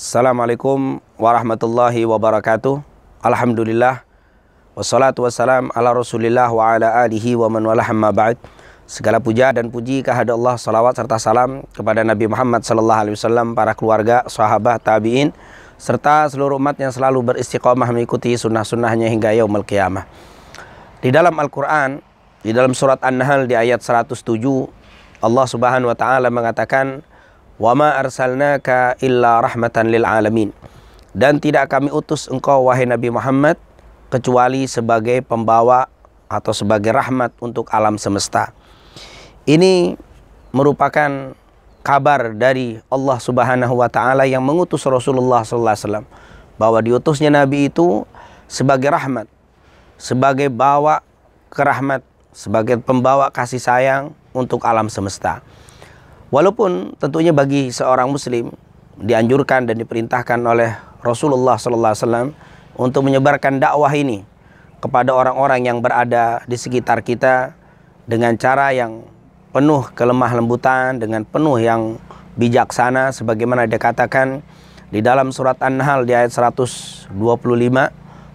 Assalamualaikum warahmatullahi wabarakatuh. Alhamdulillah. Wassalatu wassalam ala rasulillah wa ala alihi wa man wala hamma ba'd. Segala puja dan puji kehadrat Allah, salawat serta salam kepada Nabi Muhammad sallallahu alaihi wasallam, para keluarga, sahabat, tabi'in, serta seluruh umat yang selalu beristiqomah mengikuti sunnah-sunnahnya hingga yaumul qiyamah. Di dalam Al-Quran, di dalam surat An-Nahl di ayat 107, Allah subhanahu wa ta'ala mengatakan, wa ma arsalnaka illa rahmatan lil alamin. Dan tidak kami utus engkau wahai Nabi Muhammad kecuali sebagai pembawa atau sebagai rahmat untuk alam semesta. Ini merupakan kabar dari Allah Subhanahu wa taala yang mengutus Rasulullah sallallahu alaihi wasallam bahwa diutusnya nabi itu sebagai rahmat, sebagai bawa kerahmat, sebagai pembawa kasih sayang untuk alam semesta. Walaupun tentunya bagi seorang muslim dianjurkan dan diperintahkan oleh Rasulullah sallallahu alaihi wasallam untuk menyebarkan dakwah ini kepada orang-orang yang berada di sekitar kita dengan cara yang penuh kelemah lembutan dengan penuh yang bijaksana sebagaimana dikatakan di dalam surat An-Nahl di ayat 125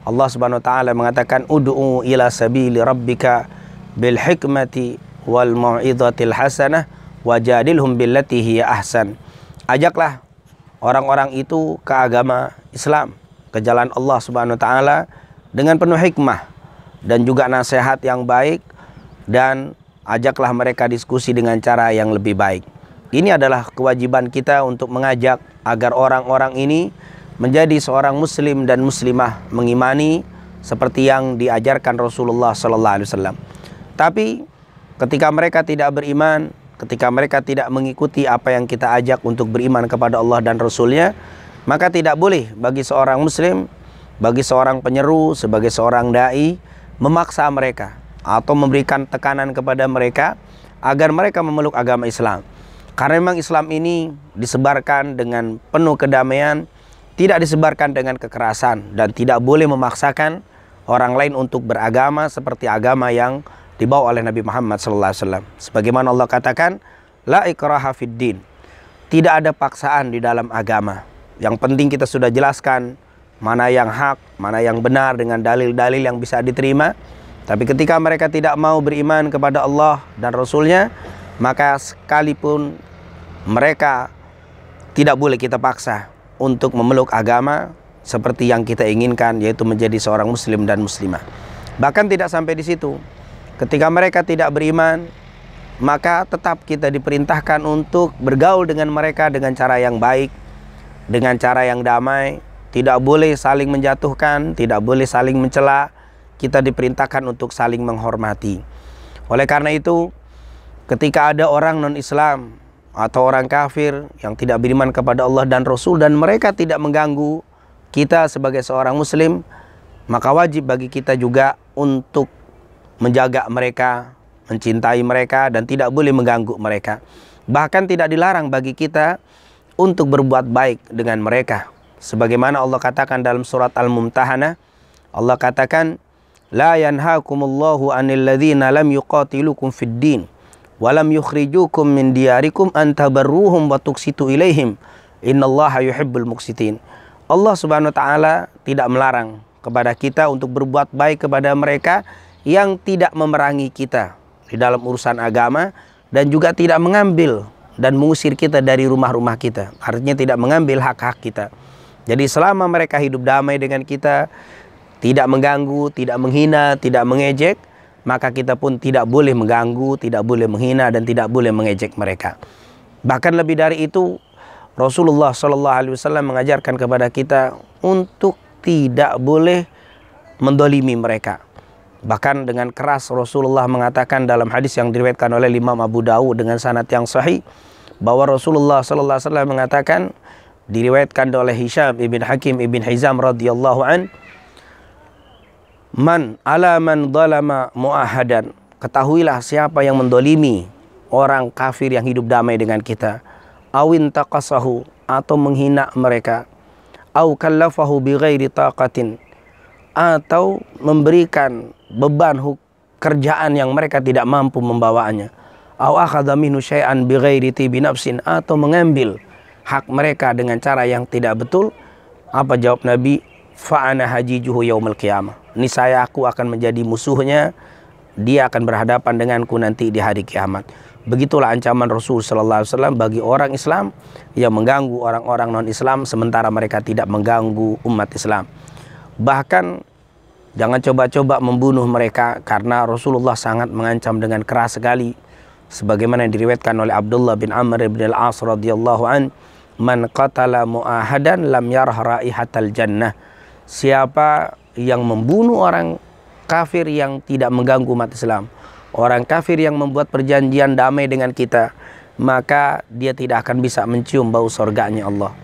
Allah Subhanahu wa taala mengatakan ud'u ila sabili rabbika bil hikmati wal mau'izatil hasanah wajadilhum billati hiya ahsan. Ajaklah orang-orang itu ke agama Islam, ke jalan Allah Subhanahu wa taala dengan penuh hikmah dan juga nasihat yang baik dan ajaklah mereka diskusi dengan cara yang lebih baik. Ini adalah kewajiban kita untuk mengajak agar orang-orang ini menjadi seorang muslim dan muslimah mengimani seperti yang diajarkan Rasulullah sallallahu alaihi wasallam. Tapi ketika mereka tidak beriman, ketika mereka tidak mengikuti apa yang kita ajak untuk beriman kepada Allah dan Rasulnya, maka tidak boleh bagi seorang muslim, bagi seorang penyeru, sebagai seorang da'i, memaksa mereka atau memberikan tekanan kepada mereka agar mereka memeluk agama Islam. Karena memang Islam ini disebarkan dengan penuh kedamaian, tidak disebarkan dengan kekerasan dan tidak boleh memaksakan orang lain untuk beragama seperti agama yang dibawa oleh Nabi Muhammad SAW. Sebagaimana Allah katakan, La ikraha fid din. Tidak ada paksaan di dalam agama. Yang penting kita sudah jelaskan mana yang hak, mana yang benar dengan dalil-dalil yang bisa diterima. Tapi ketika mereka tidak mau beriman kepada Allah dan Rasulnya, maka sekalipun mereka tidak boleh kita paksa untuk memeluk agama seperti yang kita inginkan, yaitu menjadi seorang muslim dan muslimah. Bahkan tidak sampai di situ. Ketika mereka tidak beriman, maka tetap kita diperintahkan untuk bergaul dengan mereka dengan cara yang baik, dengan cara yang damai, tidak boleh saling menjatuhkan, tidak boleh saling mencela. Kita diperintahkan untuk saling menghormati. Oleh karena itu, ketika ada orang non-Islam atau orang kafir yang tidak beriman kepada Allah dan Rasul dan mereka tidak mengganggu kita sebagai seorang muslim, maka wajib bagi kita juga untuk menjaga mereka, mencintai mereka dan tidak boleh mengganggu mereka. Bahkan tidak dilarang bagi kita untuk berbuat baik dengan mereka. Sebagaimana Allah katakan dalam surat Al-Mumtahanah, Allah katakan, لا ينهاكم الله عن الذين لم يقاتلوكم في الدين ولم يخرجوكم من دياركم أن تبروهم وتقسطوا إليهم إن الله يحب المقسطين Allah Subhanahu wa taala tidak melarang kepada kita untuk berbuat baik kepada mereka yang tidak memerangi kita di dalam urusan agama dan juga tidak mengambil dan mengusir kita dari rumah-rumah kita. Artinya tidak mengambil hak-hak kita. Jadi selama mereka hidup damai dengan kita, tidak mengganggu, tidak menghina, tidak mengejek, maka kita pun tidak boleh mengganggu, tidak boleh menghina dan tidak boleh mengejek mereka. Bahkan lebih dari itu, Rasulullah Shallallahu Alaihi Wasallam mengajarkan kepada kita untuk tidak boleh mendolimi mereka Bahkan dengan keras Rasulullah mengatakan dalam hadis yang diriwayatkan oleh Imam Abu Dawud dengan sanad yang sahih bahwa Rasulullah sallallahu alaihi wasallam mengatakan diriwayatkan oleh Hisham ibn Hakim ibn Hizam radhiyallahu an Man ala man zalama muahadan ketahuilah siapa yang mendolimi orang kafir yang hidup damai dengan kita awin taqasahu atau menghina mereka au kallafahu bi taqatin atau memberikan beban kerjaan yang mereka tidak mampu membawanya, Au akhadha minhu syai'an bighairi tibi nafsin atau mengambil hak mereka dengan cara yang tidak betul. Apa jawab Nabi? Fa'ana hajijuhu yaumil qiyamah. Ini saya aku akan menjadi musuhnya. Dia akan berhadapan denganku nanti di hari kiamat. Begitulah ancaman Rasul sallallahu alaihi wasallam bagi orang Islam yang mengganggu orang-orang non-Islam sementara mereka tidak mengganggu umat Islam. Bahkan Jangan coba-coba membunuh mereka karena Rasulullah sangat mengancam dengan keras sekali sebagaimana yang diriwayatkan oleh Abdullah bin Amr bin Al-As radhiyallahu an man qatala muahadan lam yarah raihatal jannah siapa yang membunuh orang kafir yang tidak mengganggu umat Islam orang kafir yang membuat perjanjian damai dengan kita maka dia tidak akan bisa mencium bau surganya Allah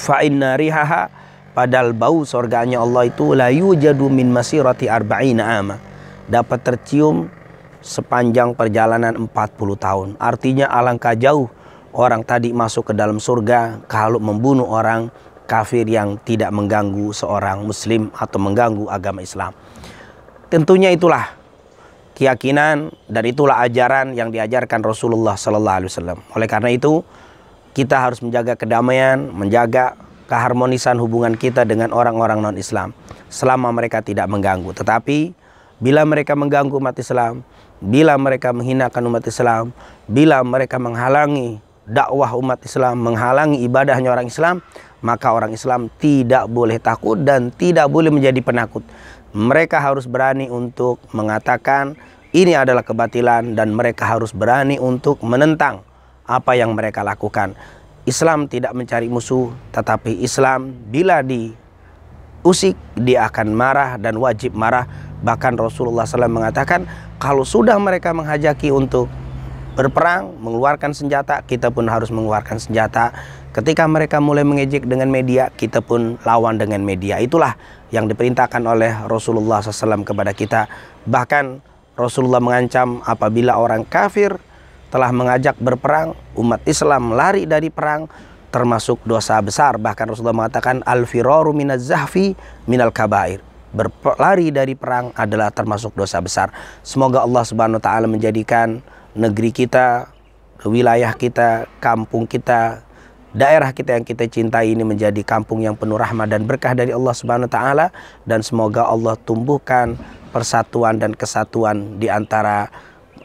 fa inna rihaha Padahal bau surganya Allah itu la yujadu min masirati arba'ina ama. Dapat tercium sepanjang perjalanan 40 tahun. Artinya alangkah jauh orang tadi masuk ke dalam surga kalau membunuh orang kafir yang tidak mengganggu seorang muslim atau mengganggu agama Islam. Tentunya itulah keyakinan dan itulah ajaran yang diajarkan Rasulullah sallallahu alaihi wasallam. Oleh karena itu kita harus menjaga kedamaian, menjaga keharmonisan hubungan kita dengan orang-orang non-Islam selama mereka tidak mengganggu. Tetapi bila mereka mengganggu umat Islam, bila mereka menghinakan umat Islam, bila mereka menghalangi dakwah umat Islam, menghalangi ibadahnya orang Islam, maka orang Islam tidak boleh takut dan tidak boleh menjadi penakut. Mereka harus berani untuk mengatakan ini adalah kebatilan dan mereka harus berani untuk menentang apa yang mereka lakukan. Islam tidak mencari musuh, tetapi Islam bila diusik dia akan marah dan wajib marah. Bahkan Rasulullah SAW mengatakan kalau sudah mereka menghajaki untuk berperang, mengeluarkan senjata, kita pun harus mengeluarkan senjata. Ketika mereka mulai mengejek dengan media, kita pun lawan dengan media. Itulah yang diperintahkan oleh Rasulullah SAW kepada kita. Bahkan Rasulullah mengancam apabila orang kafir telah mengajak berperang, umat Islam lari dari perang, termasuk dosa besar. Bahkan Rasulullah mengatakan al-firaru minaz zahfi minal kabair. Berlari dari perang adalah termasuk dosa besar. Semoga Allah Subhanahu wa taala menjadikan negeri kita, wilayah kita, kampung kita, daerah kita yang kita cintai ini menjadi kampung yang penuh rahmat dan berkah dari Allah Subhanahu wa taala dan semoga Allah tumbuhkan persatuan dan kesatuan di antara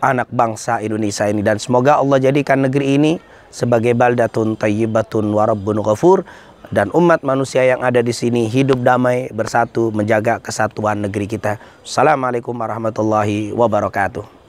anak bangsa Indonesia ini dan semoga Allah jadikan negeri ini sebagai baldatun tayyibatun warabbun ghafur dan umat manusia yang ada di sini hidup damai bersatu menjaga kesatuan negeri kita. Assalamualaikum warahmatullahi wabarakatuh.